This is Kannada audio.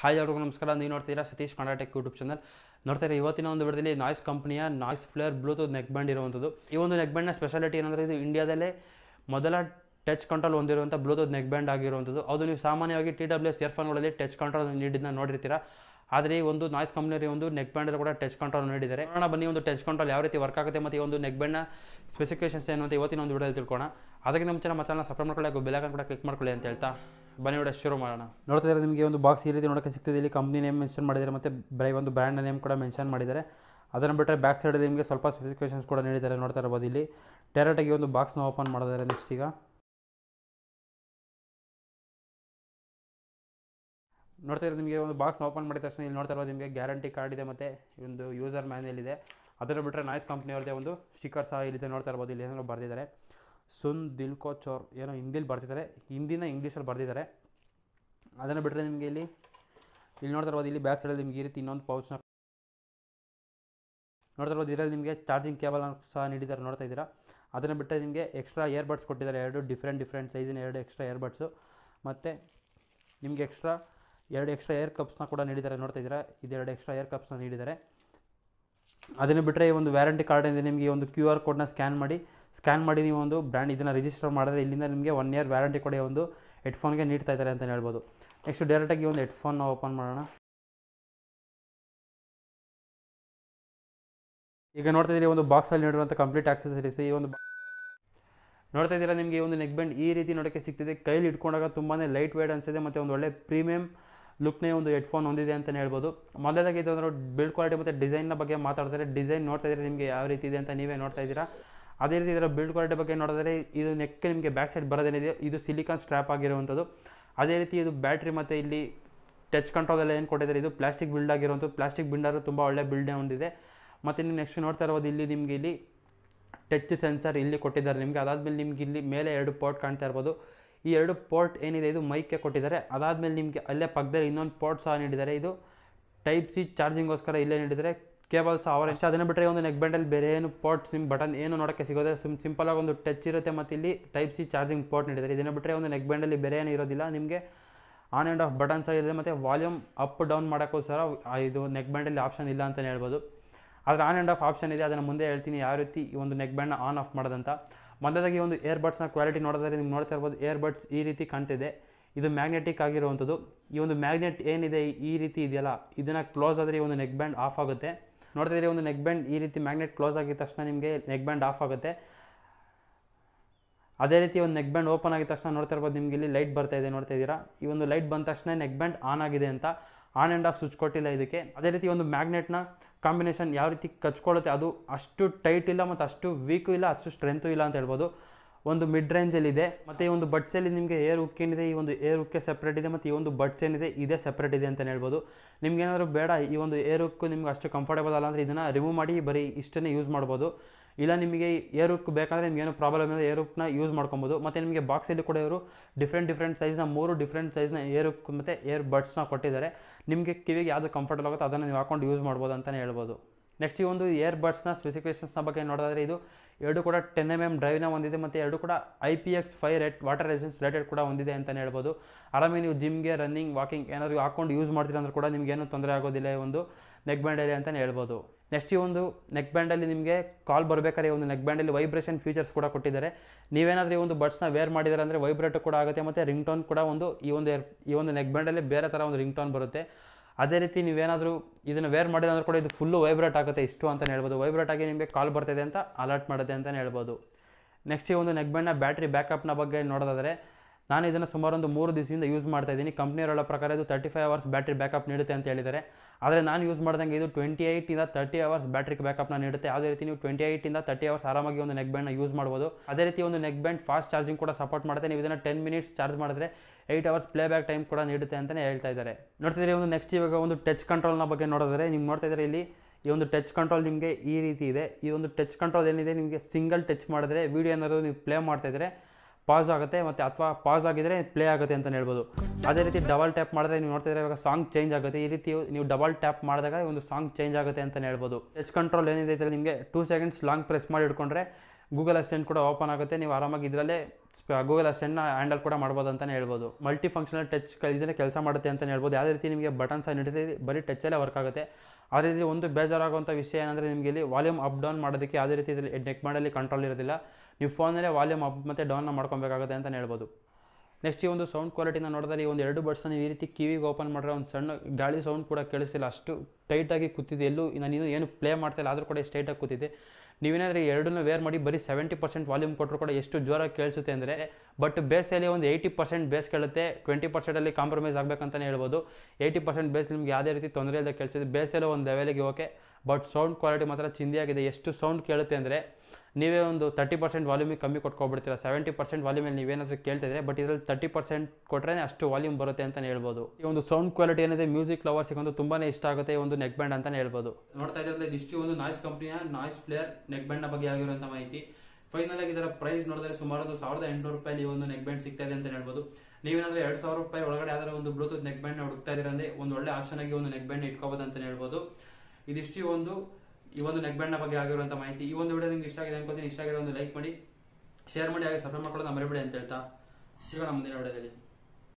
ಹಾಯ್ ಎಲ್ರಿಗೂ ನಮಸ್ಕಾರ ನೀವು ನೋಡ್ತೀರಾ ಸತೀಶ್ ಟೆಕ್ ಯೂಟ್ಯೂಬ್ ಚಾನಲ್ ನೋಡ್ತಾರೆ ಇವತ್ತಿನ ಒಂದು ವಿಡದಲ್ಲಿ ನಾಯ್ಸ್ ಕಂಪ್ನಿಯ Noise Flair Bluetooth neckband ಇರುವಂಥದ್ದು ಈ ಒಂದು ನೆಕ್ ಬ್ಯಾಂಡ್ನ ಸ್ಪೆಷಾಲಿಟಿ ಏನಂದರೆ ಇದು ಇಂಡಿಯಾದಲ್ಲೇ ಮೊದಲ ಟಚ್ ಕಂಟ್ರೋಲ್ ಹೊಂದಿರುವಂಥ ಬ್ಲೂಟೂತ್ ನೆಕ್ ಬ್ಯಾಂಡ್ ಆಗಿರುವಂಥದ್ದು ಅದು ನೀವು ಸಾಮಾನ್ಯವಾಗಿ ಟಿ ಡಬ್ಲ್ಯೂ ಎಸ್ ಇಯರ್ಫೋನ್ಗಳಲ್ಲಿ ಟಚ್ ಕಂಟ್ರೋಲ್ ನೀಡಿದ್ದನ್ನ ನೋಡಿರ್ತೀರಾ ಆದರೆ ಈ ಒಂದು ನಾಯ್ಸ್ ಕಂಪ್ನಿಯವರು ಒಂದು ನೆಕ್ ಬ್ಯಾಂಡ್ ಕೂಡ ಟಚ್ ಕಂಟ್ರೋಲ್ ನೀಡಿದ್ದಾರೆ ನೋಡೋಣ ಬನ್ನಿ ಒಂದು ಟಚ್ ಕಂಟ್ರೋಲ್ ಯಾವ ರೀತಿ ವರ್ಕ್ ಆಗುತ್ತೆ ಮತ್ತು ಈ ಒಂದು ನೆಕ್ ಬ್ಯಾಂಡ್ನ ಸ್ಪೆಸಿಫಿಕೇಶನ್ಸ್ ಏನು ಅಂತ ಇವತ್ತಿನ ಒಂದು ವಿಡಿಯೋದಲ್ಲಿ ತಿಳ್ಕೋಣ ಅದಕ್ಕಿಂತ ಮುಂಚೆ ನಮ್ಮ ಚಾನಲ್ ಸಬ್ಸ್ಕ್ರೈಬ್ ಮಾಡ್ಕೊಳ್ಳಿ ಹಾಗೂ ಬೆಲಾಕನ್ ಕೂಡ ಕ್ಲಿಕ್ ಮಾಡ್ಕೊಳ್ಳಿ ಅಂತ ಹೇಳ್ತಾ ಬನ್ನಿ ಕೂಡ ಶುರು ಮಾಡೋಣ ನೋಡ್ತಾ ಇದ್ದಾರೆ ನಿಮಗೆ ಒಂದು ಬಾಕ್ಸ್ ಈ ರೀತಿ ನೋಡೋಕ್ಕೆ ಸಿಗ್ತದೆ ಇಲ್ಲಿ ಕಂಪ್ನಿ ನೇಮ್ ಮೆನ್ಷನ್ ಮಾಡಿದ್ದಾರೆ ಮತ್ತು ಬ್ರೈ ಒಂದು ಬ್ರ್ಯಾಂಡ್ ನೇಮ್ ಕೂಡ ಮೆನ್ಷನ್ ಮಾಡಿದ್ದಾರೆ ಅದನ್ನು ಬಿಟ್ಟರೆ ಬ್ಯಾಕ್ ಸೈಡಲ್ಲಿ ನಿಮಗೆ ಸ್ವಲ್ಪ ಸ್ಪೆಸಿಫಿಕೇಶನ್ಸ್ ಕೂಡ ನೀಡಿದ್ದಾರೆ ನೋಡ್ತಾ ಇರ್ಬೋದು ಇಲ್ಲಿ ಡೈರೆಕ್ಟಾಗಿ ಒಂದು ಬಾಕ್ಸ್ನ ಓಪನ್ ಮಾಡಿದ್ದಾರೆ ನೆಕ್ಸ್ಟ್ ಈಗ ನೋಡ್ತಾ ನಿಮಗೆ ಒಂದು ಬಾಕ್ಸ್ ಓಪನ್ ಮಾಡಿದ ತಕ್ಷಣ ಇಲ್ಲಿ ನೋಡ್ತಾ ಇರೋದು ನಿಮಗೆ ಗ್ಯಾರಂಟಿ ಕಾರ್ಡ್ ಇದೆ ಮತ್ತು ಒಂದು ಯೂಸರ್ ಮ್ಯಾನ್ಯಲ್ ಇದೆ ಅದನ್ನು ಬಿಟ್ಟರೆ ನಾಯ್ಸ್ ಕಂಪ್ನಿಯವ್ರದ್ದೇ ಒಂದು ಸ್ಟಿಕ್ಕರ್ ಸಹ ಇಲ್ಲಿದೆ ನೋಡ್ತಾ ಇರ್ಬೋದು ಇಲ್ಲಿ ಏನೋ ಬರೆದಿದ್ದಾರೆ ಸುನ್ ದಿಲ್ಕೋ ಚೋರ್ ಏನೋ ಹಿಂದಿಲಿ ಬರ್ತಿದ್ದಾರೆ ಹಿಂದಿನ ಇಂಗ್ಲೀಷಲ್ಲಿ ಬರೆದಿದ್ದಾರೆ ಅದನ್ನು ಬಿಟ್ಟರೆ ನಿಮಗೆ ಇಲ್ಲಿ ಇಲ್ಲಿ ನೋಡ್ತಾ ಇರ್ಬೋದು ಇಲ್ಲಿ ಬ್ಯಾಕ್ ಸೈಡಲ್ಲಿ ನಿಮಗೆ ಈ ರೀತಿ ಇನ್ನೊಂದು ಪೌಚ್ನ ನೋಡ್ತಾ ಇರ್ಬೋದು ಇದರಲ್ಲಿ ನಿಮಗೆ ಚಾರ್ಜಿಂಗ್ ಕೇಬಲ್ ಸಹ ನೀಡಿದ್ದಾರೆ ನೋಡ್ತಾ ಇದ್ದೀರಾ ಅದನ್ನು ಬಿಟ್ಟರೆ ನಿಮಗೆ ಎಕ್ಸ್ಟ್ರಾ ಇಯರ್ಬಡ್ಸ್ ಕೊಟ್ಟಿದ್ದಾರೆ ಎರಡು ಡಿಫ್ರೆಂಟ್ ಡಿಫ್ರೆಂಟ್ ಸೈಜಿನ ಎರಡು ಎಕ್ಸ್ಟ್ರಾ ಇಯರ್ಬಡ್ಸು ಮತ್ತು ನಿಮಗೆ ಎಕ್ಸ್ಟ್ರಾ ಎರಡು ಎಕ್ಸ್ಟ್ರಾ ಏರ್ ಕಪ್ಸ್ನ ಕೂಡ ನೀಡಿದ್ದಾರೆ ನೋಡ್ತಾ ಇದ್ದೀರಾ ಇದೆರಡು ಎಕ್ಸ್ಟ್ರಾ ಏರ್ ಕಪ್ಸ್ನ ನೀಡಿದ್ದಾರೆ ಅದನ್ನು ಬಿಟ್ಟರೆ ಈ ಒಂದು ವ್ಯಾರಂಟಿ ಕಾರ್ಡಿಂದ ನಿಮಗೆ ಒಂದು ಕ್ಯೂ ಆರ್ ಕೋಡ್ನ ಸ್ಕ್ಯಾನ್ ಮಾಡಿ ಸ್ಕ್ಯಾನ್ ಮಾಡಿ ನೀವು ಒಂದು ಬ್ರ್ಯಾಂಡ್ ಇದನ್ನು ರಿಜಿಸ್ಟರ್ ಮಾಡಿದ್ರೆ ಇಲ್ಲಿಂದ ನಿಮಗೆ ಒನ್ ಇಯರ್ ವ್ಯಾರಂಟಿ ಕೊಡೋ ಒಂದು ಹೆಡ್ಫೋನ್ಗೆ ನೀಡ್ತಾ ಇದ್ದಾರೆ ಅಂತಲೇ ಹೇಳ್ಬೋದು ನೆಕ್ಸ್ಟ್ ಡೈರೆಕ್ಟಾಗಿ ಒಂದು ಹೆಡ್ಫೋನ್ನ ಓಪನ್ ಮಾಡೋಣ ಈಗ ನೋಡ್ತಾ ಇದ್ದೀರಿ ಒಂದು ಬಾಕ್ಸಲ್ಲಿ ನೀಡಿರುವಂಥ ಕಂಪ್ಲೀಟ್ ಆಕ್ಸೆಸರೀಸ್ ಈ ಒಂದು ನೋಡ್ತಾ ಇದ್ದೀರಾ ನಿಮಗೆ ಒಂದು ನೆಕ್ ಬ್ಯಾಂಡ್ ಈ ರೀತಿ ನೋಡೋಕ್ಕೆ ಸಿಗ್ತಿದೆ ಕೈಲಿ ಇಟ್ಕೊಂಡಾಗ ತುಂಬಾ ಲೈಟ್ ವೇಟ್ ಅನಿಸಿದೆ ಮತ್ತು ಒಂದು ಒಳ್ಳೆ ಪ್ರೀಮಿಯಂ ಲುಕ್ನೇ ಒಂದು ಹೆಡ್ಫೋನ್ ಹೊಂದಿದೆ ಅಂತಲೇ ಹೇಳ್ಬೋದು ಮೊದಲಾಗಿ ಅಂದರೆ ಬಿಲ್ಡ್ ಕ್ವಾಲಿಟಿ ಮತ್ತು ಡಿಸೈನ್ನ ಬಗ್ಗೆ ಮಾತಾಡ್ತಾರೆ ಡಿಸೈನ್ ನೋಡ್ತಾ ಇದ್ದರೆ ನಿಮಗೆ ಯಾವ ರೀತಿ ಇದೆ ಅಂತ ನೀವೇ ನೋಡ್ತಾ ಇದ್ದೀರಾ ಅದೇ ರೀತಿ ಇದರ ಬಿಲ್ಡ್ ಕ್ವಾಲಿಟಿ ಬಗ್ಗೆ ನೋಡಿದ್ರೆ ಇದು ನೆಕ್ಕೆ ನಿಮಗೆ ಬ್ಯಾಕ್ ಸೈಡ್ ಬರೋದೇನಿದೆ ಇದು ಸಿಲಿಕಾನ್ ಸ್ಟ್ರಾಪ್ ಆಗಿರುವಂಥದ್ದು ಅದೇ ರೀತಿ ಇದು ಬ್ಯಾಟ್ರಿ ಮತ್ತು ಇಲ್ಲಿ ಟಚ್ ಕಂಟ್ರೋಲಲ್ಲಿ ಏನು ಕೊಟ್ಟಿದ್ದಾರೆ ಇದು ಪ್ಲಾಸ್ಟಿಕ್ ಬಿಲ್ಡ್ ಆಗಿರುವಂಥ ಪ್ಲಾಸ್ಟಿಕ್ ಬಿಲ್ಡಾರು ತುಂಬ ಒಳ್ಳೆ ಬಿಲ್ಡೇ ಹೊಂದಿದೆ ಮತ್ತು ನೀವು ನೆಕ್ಸ್ಟ್ ನೋಡ್ತಾ ಇರ್ಬೋದು ಇಲ್ಲಿ ನಿಮಗೆ ಇಲ್ಲಿ ಟಚ್ ಸೆನ್ಸರ್ ಇಲ್ಲಿ ಕೊಟ್ಟಿದ್ದಾರೆ ನಿಮಗೆ ಅದಾದಮೇಲೆ ನಿಮ್ಗೆ ಇಲ್ಲಿ ಮೇಲೆ ಎರಡು ಪೋರ್ಟ್ ಕಾಣ್ತಾ ಇರ್ಬೋದು ಈ ಎರಡು ಪೋರ್ಟ್ ಏನಿದೆ ಇದು ಮೈಕ್ಗೆ ಕೊಟ್ಟಿದ್ದಾರೆ ಅದಾದಮೇಲೆ ನಿಮಗೆ ಅಲ್ಲೇ ಪಕ್ಕದಲ್ಲಿ ಇನ್ನೊಂದು ಪೋರ್ಟ್ ಸಹ ನೀಡಿದ್ದಾರೆ ಇದು ಟೈಪ್ ಸಿ ಚಾರ್ಜಿಂಗೋಸ್ಕರ ಇಲ್ಲೇ ನೀಡಿದರೆ ಕೇಬಲ್ ಸಹ ಅವರ ಇಷ್ಟ ಅದನ್ನು ಬಿಟ್ಟರೆ ಒಂದು ನೆಕ್ ಬ್ಯಾಂಡಲ್ಲಿ ಬೇರೆ ಏನು ಪೋರ್ಟ್ ಸಿಮ್ ಬಟನ್ ಏನು ನೋಡೋಕ್ಕೆ ಸಿಗೋದೇ ಸಿಮ್ ಸಿಂಪಲಾಗಿ ಒಂದು ಟಚ್ ಇರುತ್ತೆ ಮತ್ತು ಇಲ್ಲಿ ಟೈಪ್ ಸಿ ಚಾರ್ಜಿಂಗ್ ಪೋರ್ಟ್ ನೀಡಿದ್ದಾರೆ ಇದನ್ನು ಬಿಟ್ಟರೆ ಒಂದು ನೆಕ್ ಬ್ಯಾಂಡಲ್ಲಿ ಬೇರೆ ಏನು ಇರೋದಿಲ್ಲ ನಿಮಗೆ ಆನ್ ಆ್ಯಂಡ್ ಆಫ್ ಬಟನ್ ಸಹ ಇದೆ ಮತ್ತು ವಾಲ್ಯೂಮ್ ಅಪ್ ಡೌನ್ ಮಾಡೋಕ್ಕೂ ಸಹ ಇದು ನೆಕ್ ಬ್ಯಾಂಡಲ್ಲಿ ಆಪ್ಷನ್ ಇಲ್ಲ ಅಂತಲೇ ಹೇಳ್ಬೋದು ಆದರೆ ಆನ್ ಆ್ಯಂಡ್ ಆಫ್ ಆಪ್ಷನ್ ಇದೆ ಅದನ್ನು ಮುಂದೆ ಹೇಳ್ತೀನಿ ಯಾವ ರೀತಿ ಈ ಒಂದು ನೆಕ್ ಬ್ಯಾಂಡ್ನ ಆನ್ ಆಫ್ ಮಾಡೋದಂತ ಮೊದಲಾಗಿ ಒಂದು ಏರ್ಬಡ್ಸ್ನ ಕ್ವಾಲಿಟಿ ನೋಡೋದಾದ್ರೆ ನಿಮ್ಗೆ ನೋಡ್ತಾ ಇರ್ಬೋದು ಏರ್ಬಡ್ಸ್ ಈ ರೀತಿ ಕಾಣ್ತಿದೆ ಇದು ಮ್ಯಾಗ್ನೆಟಿಕ್ ಆಗಿರುವಂಥದ್ದು ಈ ಒಂದು ಮ್ಯಾಗ್ನೆಟ್ ಏನಿದೆ ಈ ರೀತಿ ಇದೆಯಲ್ಲ ಇದನ್ನು ಕ್ಲೋಸ್ ಆದರೆ ಈ ಒಂದು ನೆಕ್ ಬ್ಯಾಂಡ್ ಆಫ್ ಆಗುತ್ತೆ ನೋಡ್ತಾ ಇದ್ರೆ ಒಂದು ನೆಕ್ ಬ್ಯಾಂಡ್ ಈ ರೀತಿ ಮ್ಯಾಗ್ನೆಟ್ ಕ್ಲೋಸ್ ಆಗಿದ ತಕ್ಷಣ ನಿಮಗೆ ನೆಕ್ ಬ್ಯಾಂಡ್ ಆಫ್ ಆಗುತ್ತೆ ಅದೇ ರೀತಿ ಒಂದು ನೆಕ್ ಬ್ಯಾಂಡ್ ಓಪನ್ ಆಗಿದ ತಕ್ಷಣ ನೋಡ್ತಾ ಇರ್ಬೋದು ನಿಮಗೆ ಇಲ್ಲಿ ಲೈಟ್ ಬರ್ತಾ ಇದೆ ನೋಡ್ತಾ ಇದ್ದೀರಾ ಈ ಒಂದು ಲೈಟ್ ಬಂದ ತಕ್ಷಣ ನೆಕ್ ಬ್ಯಾಂಡ್ ಆನ್ ಆಗಿದೆ ಅಂತ ಆನ್ ಆ್ಯಂಡ್ ಆಫ್ ಸ್ವಿಚ್ ಕೊಟ್ಟಿಲ್ಲ ಇದಕ್ಕೆ ಅದೇ ರೀತಿ ಒಂದು ಮ್ಯಾಗ್ನೆಟ್ನ ಕಾಂಬಿನೇಷನ್ ಯಾವ ರೀತಿ ಕಚ್ಕೊಳ್ಳುತ್ತೆ ಅದು ಅಷ್ಟು ಟೈಟ್ ಇಲ್ಲ ಮತ್ತು ಅಷ್ಟು ವೀಕು ಇಲ್ಲ ಅಷ್ಟು ಸ್ಟ್ರೆಂತು ಇಲ್ಲ ಅಂತ ಹೇಳ್ಬೋದು ಒಂದು ಮಿಡ್ ರೇಂಜಲ್ಲಿದೆ ಮತ್ತು ಈ ಒಂದು ಬಟ್ಸಲ್ಲಿ ನಿಮಗೆ ಏರ್ ಉಕ್ಕೇನಿದೆ ಈ ಒಂದು ಏರ್ ಉಕ್ಕೆ ಸಪ್ರೇಟ್ ಇದೆ ಮತ್ತು ಈ ಒಂದು ಬಟ್ಸ್ ಏನಿದೆ ಇದೇ ಸಪ್ರೇಟ್ ಇದೆ ಅಂತಲೇ ಹೇಳ್ಬೋದು ಏನಾದರೂ ಬೇಡ ಈ ಒಂದು ಏರ್ ಉಕ್ಕು ನಿಮ್ಗೆ ಅಷ್ಟು ಕಂಫರ್ಟೇಬಲ್ ಅಲ್ಲ ಅಂದರೆ ಇದನ್ನು ರಿಮೂವ್ ಮಾಡಿ ಬರೀ ಇಷ್ಟನ್ನೇ ಯೂಸ್ ಮಾಡ್ಬೋದು ಇಲ್ಲ ನಿಮಗೆ ಏರ್ ಬೇಕಾದ್ರೆ ಬೇಕಾದರೆ ನಿಮಗೇನು ಪ್ರಾಬ್ಲಮ್ ಇಲ್ಲ ಏರ್ ಯೂಸ್ ಮಾಡ್ಕೊಬೋದು ಮತ್ತು ನಿಮಗೆ ಬಾಕ್ಸಲ್ಲಿ ಕೂಡ ಇವರು ಡಿಫ್ರೆಂಟ್ ಡಿಫ್ರೆಂಟ್ ಸೈಜ್ನ ಮೂರು ಡಿಫ್ರೆಂಟ್ ಸೈಜ್ನ ಏರುಕ್ ಮತ್ತು ಏರ್ ಬಡ್ಸ್ನ ಕೊಟ್ಟಿದ್ದಾರೆ ನಿಮಗೆ ಕಿವಿಗೆ ಯಾವುದು ಕಂಫರ್ಟಬಲ್ ಆಗುತ್ತೋ ಅದನ್ನು ನೀವು ಹಾಕೊಂಡು ಯೂಸ್ ಮಾಡ್ಬೋದು ಅಂತಲೇ ಹೇಳ್ಬೋದು ನೆಕ್ಸ್ಟ್ ಈ ಒಂದು ಏರ್ ಬಡ್ಸ್ನ ಸ್ಪೆಸಿಫಿಕೇಷನ್ಸ್ನ ಬಗ್ಗೆ ನೋಡಿದ್ರೆ ಇದು ಎರಡು ಕೂಡ ಟೆನ್ ಎಮ್ ಎಮ್ ಡ್ರೈವ್ನ ಹೊಂದಿದೆ ಮತ್ತು ಎರಡು ಕೂಡ I P X five rate water resistance rated ಕೂಡ ಹೊಂದಿದೆ ಅಂತಲೇ ಹೇಳ್ಬೋದು ಆರಾಮಿ ನೀವು ಜಿಮ್ಗೆ ರನ್ನಿಂಗ್ ವಾಕಿಂಗ್ ಏನಾದರೂ ಹಾಕೊಂಡು ಯೂಸ್ ಮಾಡ್ತೀರ ಅಂದ್ರೂ ಕೂಡ ನಿಮಗೇನು ತೊಂದರೆ ಆಗೋದಿಲ್ಲ ಒಂದು ನೆಕ್ ಇದೆ ಅಂತಲೇ ಹೇಳ್ಬೋದು ನೆಕ್ಸ್ಟ್ ಈ ಒಂದು ನೆಕ್ ಬ್ಯಾಂಡಲ್ಲಿ ನಿಮಗೆ ಕಾಲ್ ಬರಬೇಕಾದ್ರೆ ಈ ಒಂದು ನೆಕ್ ಬ್ಯಾಂಡಲ್ಲಿ ವೈಬ್ರೇಷನ್ ಫೀಚರ್ಸ್ ಕೂಡ ಕೊಟ್ಟಿದ್ದಾರೆ ನೀವೇನಾದರೂ ಈ ಒಂದು ಬಡ್ಸ್ನ ವೇರ್ ಮಾಡಿದರೆ ಅಂದರೆ ವೈಬ್ರೇಟು ಕೂಡ ಆಗುತ್ತೆ ಮತ್ತು ರಿಂಗ್ ಟೋನ್ ಕೂಡ ಒಂದು ಈ ಒಂದು ಈ ಒಂದು ನೆಕ್ ಬ್ಯಾಂಡಲ್ಲಿ ಬೇರೆ ಥರ ಒಂದು ರಿಂಗ್ ಟೋನ್ ಬರುತ್ತೆ ಅದೇ ರೀತಿ ನೀವೇನಾದರೂ ಇದನ್ನು ವೇರ್ ಮಾಡಿದ್ರೆ ಅಂದ್ರೆ ಕೂಡ ಇದು ಫುಲ್ಲು ವೈಬ್ರೇಟ್ ಆಗುತ್ತೆ ಇಷ್ಟು ಅಂತಲೇ ಹೇಳ್ಬೋದು ವೈಬ್ರೇಟ್ ಆಗಿ ನಿಮಗೆ ಕಾಲ್ ಬರ್ತಿದೆ ಅಂತ ಅಲರ್ಟ್ ಮಾಡುತ್ತೆ ಅಂತಲೇ ಹೇಳ್ಬೋದು ನೆಕ್ಸ್ಟ್ ಈ ಒಂದು ನೆಕ್ ಬ್ಯಾಂಡ್ನ ಬ್ಯಾಟ್ರಿ ಬ್ಯಾಕಪ್ನ ಬಗ್ಗೆ ನೋಡೋದಾದರೆ ನಾನು ಇದನ್ನು ಸುಮಾರು ಒಂದು ಮೂರು ದಿವಸದಿಂದ ಯೂಸ್ ಮಾಡ್ತಾ ಇದ್ದೀನಿ ಕಂಪ್ನಿಯವರೆಲ್ಲ ಪ್ರಕಾರ ಇದು thirty five hours battery backup ನೀಡುತ್ತೆ ಅಂತ ಹೇಳಿದ್ದಾರೆ ಆದರೆ ನಾನು ಯೂಸ್ ಮಾಡ್ದಂಗೆ ಇದು ಟ್ವೆಂಟಿ ಏಯ್ಟಿಂದ ತರ್ಟಿ ಅವರ್ಸ್ ಬ್ಯಾಟ್ರಿ ಬ್ಯಾಕಪ್ನ ನೀಡುತ್ತೆ ಯಾವುದೇ ರೀತಿ ನೀವು ಟ್ವೆಂಟಿ ಏಯ್ಟಿಂದ ತರ್ಟಿ ಅವರ್ಸ್ ಆರಾಮಾಗಿ ಒಂದು ನೆಕ್ ಬ್ಯಾಂಡ್ನ ಯೂಸ್ ಮಾಡ್ಬೋದು ಅದೇ ರೀತಿ ಒಂದು ನೆಕ್ ಬ್ಯಾಂಡ್ ಫಾಸ್ಟ್ ಚಾರ್ಜಿಂಗ್ ಕೂಡ ಸಪೋರ್ಟ್ ಮಾಡುತ್ತೆ ನೀವು ಇದನ್ನು ಟೆನ್ ಮಿನಿಟ್ಸ್ ಚಾರ್ಜ್ ಮಾಡಿದ್ರೆ eight hours playback time ಕೂಡ ನೀಡುತ್ತೆ ಅಂತಲೇ ಹೇಳ್ತಾ ಇದ್ದಾರೆ ನೋಡ್ತಿದ್ರೆ ಒಂದು ನೆಕ್ಸ್ಟ್ ಇವಾಗ ಒಂದು ಟಚ್ ಕಂಟ್ರೋಲ್ನ ಬಗ್ಗೆ ನೋಡಿದ್ರೆ ನೀವು ನೋಡ್ತಾ ಇದ್ದಾರೆ ಇಲ್ಲಿ ಈ ಒಂದು ಟಚ್ ಕಂಟ್ರೋಲ್ ನಿಮಗೆ ಈ ರೀತಿ ಇದೆ ಈ ಒಂದು ಟಚ್ ಕಂಟ್ರೋಲ್ ಏನಿದೆ ನಿಮಗೆ ಸಿಂಗಲ್ ಟಚ್ ಮಾಡಿದ್ರೆ ವೀಡಿಯೋ ಏನಾದರೂ ನೀವು ಪ್ಲೇ ಮಾಡ್ತಾಯಿದ್ರೆ ಪಾಸ್ ಆಗುತ್ತೆ ಮತ್ತು ಅಥವಾ ಪಾಸ್ ಆಗಿದರೆ ಪ್ಲೇ ಆಗುತ್ತೆ ಅಂತಲೇ ಹೇಳ್ಬೋದು ಅದೇ ರೀತಿ ಡಬಲ್ ಟ್ಯಾಪ್ ಮಾಡಿದ್ರೆ ನೀವು ನೋಡ್ತಿದ್ರೆ ಇವಾಗ ಸಾಂಗ್ ಚೇಂಜ್ ಆಗುತ್ತೆ ಈ ರೀತಿ ನೀವು ಡಬಲ್ ಟ್ಯಾಪ್ ಮಾಡಿದಾಗ ಒಂದು ಸಾಂಗ್ ಚೇಂಜ್ ಆಗುತ್ತೆ ಅಂತಲೇ ಹೇಳ್ಬೋದು ಟಚ್ ಕಂಟ್ರೋಲ್ ಏನಿದೆ ಇದರಲ್ಲಿ ನಿಮಗೆ ಟೂ ಸೆಕೆಂಡ್ಸ್ ಲಾಂಗ್ ಪ್ರೆಸ್ ಮಾಡಿ ಇಟ್ಕೊಂಡ್ರೆ ಗೂಗಲ್ ಅಸ್ಟೆಂಟ್ ಕೂಡ ಓಪನ್ ಆಗುತ್ತೆ ನೀವು ಆರಾಮಾಗಿ ಇದರಲ್ಲೇ ಗೂಗಲ್ ಅಸ್ಟೆಂಟ್ನ ಹ್ಯಾಂಡಲ್ ಕೂಡ ಮಾಡ್ಬೋದು ಅಂತಲೇ ಹೇಳ್ಬೋದು ಮಲ್ಟಿ ಫಂಕ್ಷನಲ್ ಟಚ್ ಇದನ್ನೇ ಕೆಲಸ ಮಾಡುತ್ತೆ ಅಂತಲೇ ಹೇಳ್ಬೋದು ಯಾವುದೇ ರೀತಿ ನಿಮಗೆ ಬಟನ್ಸ್ ಸಹ ಬರೀ ಟಚ್ಚಲ್ಲೇ ವರ್ಕ್ ಆಗುತ್ತೆ ಅದೇ ರೀತಿ ಒಂದು ಬೇಜಾರಾಗುವಂಥ ವಿಷಯ ಏನಂದರೆ ನಿಮಗೆ ಇಲ್ಲಿ ವಾಲ್ಯೂಮ್ ಅಪ್ ಡೌನ್ ಮಾಡೋದಕ್ಕೆ ಯಾವುದೇ ರೀತಿ ಇದರಲ್ಲಿ ನೆಕ್ ಮಾಡಲ್ಲಿ ಕಂಟ್ರೋಲ್ ಇರೋದಿಲ್ಲ ನೀವು ಫೋನಲ್ಲೇ ವಾಲ್ಯೂಮ್ ಅಪ್ ಮತ್ತು ಡೌನ್ನ ಮಾಡ್ಕೊಬೇಕಾಗುತ್ತೆ ಅಂತಲೇ ಹೇಳ್ಬೋದು ನೆಕ್ಸ್ಟ್ ಈ ಒಂದು ಸೌಂಡ್ ಕ್ವಾಲಿಟಿನ ನೋಡಿದ್ರೆ ಈ ಒಂದು ಎರಡು ಬಡ್ಸ್ ನೀವು ಈ ರೀತಿ ಕಿವಿಗೆ ಓಪನ್ ಮಾಡಿದ್ರೆ ಒಂದು ಸಣ್ಣ ಗಾಳಿ ಸೌಂಡ್ ಕೂಡ ಕೇಳಿಸಿಲ್ಲ ಅಷ್ಟು ಟೈಟಾಗಿ ಕೂತಿದೆ ಎಲ್ಲೂ ನಾನು ಇನ್ನೂ ಏನು ಪ್ಲೇ ಮಾಡ್ತಾ ಇಲ್ಲ ಆದರೂ ಕೂಡ ಸ್ಟೈಟಾಗಿ ಕೂತಿದೆ ನೀವೇನಾದರೂ ಎರಡನ್ನೂ ವೇರ್ ಮಾಡಿ ಬರೀ ಸೆವೆಂಟಿ ಪರ್ಸೆಂಟ್ ವಾಲ್ಯೂಮ್ ಕೊಟ್ಟರು ಕೂಡ ಎಷ್ಟು ಜೋರಾಗಿ ಕೇಳಿಸುತ್ತೆ ಅಂದರೆ ಬಟ್ ಬೇಸಲ್ಲಿ ಒಂದು ಏಯ್ಟಿ ಪರ್ಸೆಂಟ್ ಬೇಸ್ ಕೇಳುತ್ತೆ ಟ್ವೆಂಟಿ ಪರ್ಸೆಂಟಲ್ಲಿ ಕಾಂಪ್ರಮೈಸ್ ಆಗಬೇಕಂತಲೇ ಹೇಳ್ಬೋದು ಏಯ್ಟಿ ಪರ್ಸೆಂಟ್ ಬೇಸ್ ನಿಮ್ಗೆ ಯಾವುದೇ ರೀತಿ ತೊಂದರೆ ಇಲ್ಲದೆ ಕೇಳಿಸಿದೆ ಬೇಸಲ್ಲಿ ಒಂದು ಲೆವೆಲಿಗೆ ಓಕೆ ಬಟ್ ಸೌಂಡ್ ಕ್ವಾಲಿಟಿ ಮಾತ್ರ ಚಿಂದಿಯಾಗಿದೆ ಎಷ್ಟು ಸೌಂಡ್ ಕೇಳುತ್ತೆ ಅಂದರೆ ನೀವೇ ಒಂದು ತರ್ಟಿ ಪರ್ಸೆಂಟ್ ವಾಲ್ಯೂಮಿಗೆ ಕಮ್ಮಿ ಕೊಟ್ಕೊಬಿಡ್ತೀರ ಸೆವೆಂಟಿ ಪರ್ಸೆಂಟ್ ವಾಲ್ಯೂಮಲ್ಲಿ ನೀವೇನಾದರೂ ಕೇಳ್ತಿದ್ರೆ ಬಟ್ ಇದರಲ್ಲಿ ತರ್ಟಿ ಪರ್ಸೆಂಟ್ ಕೊಟ್ಟರೆ ಅಷ್ಟು ವಾಲ್ಯೂಮ್ ಬರುತ್ತೆ ಅಂತಲೇ ಹೇಳ್ಬೋದು ಈ ಒಂದು ಸೌಂಡ್ ಕ್ವಾಲಿಟಿ ಏನಿದೆ ಮ್ಯೂಸಿಕ್ ಲವರ್ಸಿಗೆ ಒಂದು ತುಂಬಾ ಇಷ್ಟ ಆಗುತ್ತೆ ಈ ಒಂದು ನೆಕ್ ಬ್ಯಾಂಡ್ ಅಂತಲೇ ಹೇಳ್ಬೋದು ನೋಡ್ತಾ ಇದ್ರೆ ಇಷ್ಟು ಒಂದು ನಾಯ್ಸ್ ಕಂಪ್ನಿಯ ನಾಯ್ಸ್ ಪ್ಲೇಯರ್ ನೆಕ್ ಬ್ಯಾಂಡ್ನ ಬಗ್ಗೆ ಆಗಿರುವಂಥ ಮಾಹಿತಿ ಫೈನಲ್ ಆಗಿ ಇದರ ಪ್ರೈಸ್ ನೋಡಿದ್ರೆ ಸುಮಾರು ಒಂದು ಸಾವಿರದ ಎಂಟುನೂರು ರೂಪಾಯಿ ಒಂದು ನೆಕ್ ಬ್ಯಾಂಡ್ ಸಿಗ್ತಾ ಇದೆ ಅಂತ ಹೇಳ್ಬೋದು ನೀವೇನಾದ್ರೂ ಎರಡು ಸಾವಿರ ರೂಪಾಯಿ ಒಳಗಡೆ ಆದ್ರೆ ಒಂದು ಬ್ಲೂಟೂತ್ ನೆಕ್ ಬ್ಯಾಂಡ್ ಹುಡುಕ್ತಾ ಇದ್ರೆ ಒಂದು ಒಳ್ಳೆ ಆಪ್ಷನ್ ಆಗಿ ಒಂದು ನೆಕ್ ಬ್ಯಾಂಡ್ ಇಟ್ಕೋಬಹುದು ಅಂತ ಹೇಳ್ಬೋದು ಇದಿಷ್ಟು ಒಂದು ಈ ಒಂದು ನೆಕ್ ಬ್ಯಾಂಡ್ ಬಗ್ಗೆ ಆಗಿರುವಂತ ಮಾಹಿತಿ ಈ ಒಂದು ವಿಡಿಯೋ ನಿಮ್ಗೆ ಇಷ್ಟ ಆಗಿದೆ ಅನ್ಕೋತೀನಿ ಇಷ್ಟ ಆಗಿರೋ ಒಂದು ಲೈಕ್ ಮಾಡಿ ಶೇರ್ ಮಾಡಿ ಹಾಗೆ ಸಬ್ಸ್ಕ್ರೈಬ್ ಮಾಡ್ಕೊಳ್ಳೋದು ಮರಿಬೇಡಿ ಅಂತ ಹೇಳ್ತಾ ಸಿಗೋಣ ಮುಂದಿನ ವಿಡಿಯೋದಲ್ಲಿ